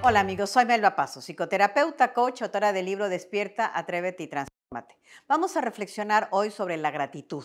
Hola amigos, soy Melba Paso, psicoterapeuta, coach, autora del libro Despierta, Atrévete y Transformate. Vamos a reflexionar hoy sobre la gratitud,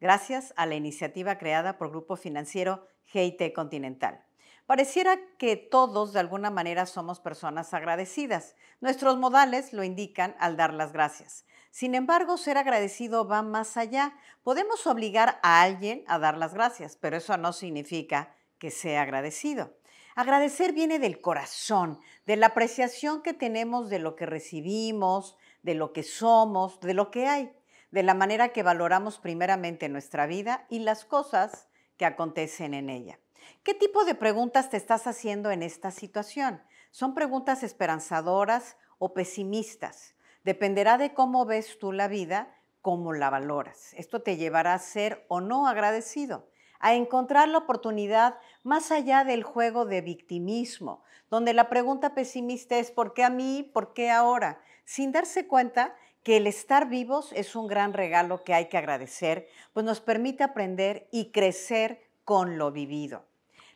gracias a la iniciativa creada por Grupo Financiero GIT Continental. Pareciera que todos de alguna manera somos personas agradecidas. Nuestros modales lo indican al dar las gracias. Sin embargo, ser agradecido va más allá. Podemos obligar a alguien a dar las gracias, pero eso no significa que sea agradecido. Agradecer viene del corazón, de la apreciación que tenemos de lo que recibimos, de lo que somos, de lo que hay, de la manera que valoramos primeramente nuestra vida y las cosas que acontecen en ella. ¿Qué tipo de preguntas te estás haciendo en esta situación? ¿Son preguntas esperanzadoras o pesimistas? Dependerá de cómo ves tú la vida, cómo la valoras. Esto te llevará a ser o no agradecido, a encontrar la oportunidad más allá del juego de victimismo, donde la pregunta pesimista es ¿por qué a mí? ¿Por qué ahora? Sin darse cuenta que el estar vivos es un gran regalo que hay que agradecer, pues nos permite aprender y crecer con lo vivido.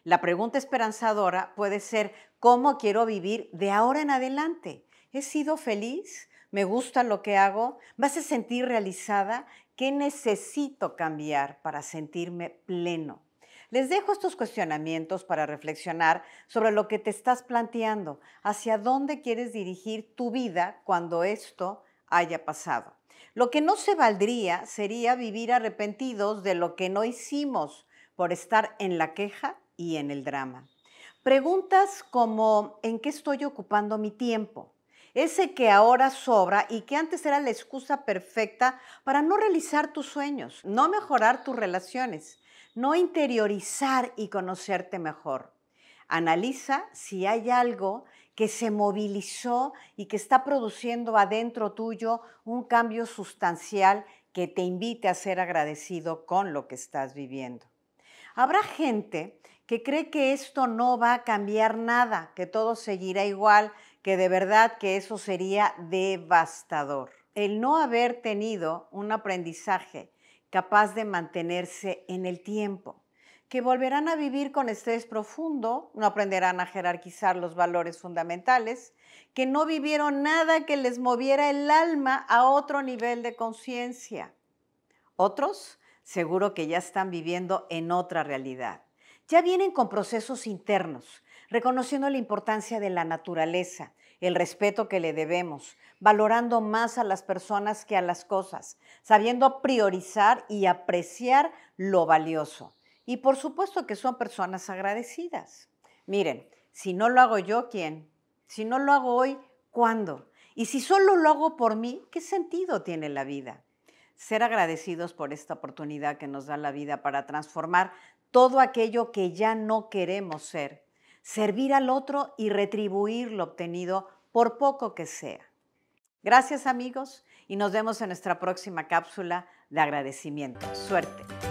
La pregunta esperanzadora puede ser, ¿cómo quiero vivir de ahora en adelante? ¿He sido feliz? ¿Me gusta lo que hago? ¿Me a sentir realizada? ¿Qué necesito cambiar para sentirme pleno? Les dejo estos cuestionamientos para reflexionar sobre lo que te estás planteando, hacia dónde quieres dirigir tu vida cuando esto haya pasado. Lo que no se valdría sería vivir arrepentidos de lo que no hicimos por estar en la queja y en el drama. Preguntas como ¿en qué estoy ocupando mi tiempo? Ese que ahora sobra y que antes era la excusa perfecta para no realizar tus sueños, no mejorar tus relaciones, no interiorizar y conocerte mejor. Analiza si hay algo que se movilizó y que está produciendo adentro tuyo un cambio sustancial que te invite a ser agradecido con lo que estás viviendo. Habrá gente que cree que esto no va a cambiar nada, que todo seguirá igual, que de verdad que eso sería devastador. El no haber tenido un aprendizaje capaz de mantenerse en el tiempo, que volverán a vivir con estrés profundo, no aprenderán a jerarquizar los valores fundamentales, que no vivieron nada que les moviera el alma a otro nivel de conciencia. Otros seguro que ya están viviendo en otra realidad ya vienen con procesos internos, reconociendo la importancia de la naturaleza, el respeto que le debemos, valorando más a las personas que a las cosas, sabiendo priorizar y apreciar lo valioso. Y por supuesto que son personas agradecidas. Miren, si no lo hago yo, ¿quién? Si no lo hago hoy, ¿cuándo? Y si solo lo hago por mí, ¿qué sentido tiene la vida? ser agradecidos por esta oportunidad que nos da la vida para transformar todo aquello que ya no queremos ser, servir al otro y retribuir lo obtenido por poco que sea. Gracias amigos y nos vemos en nuestra próxima cápsula de agradecimiento. Suerte.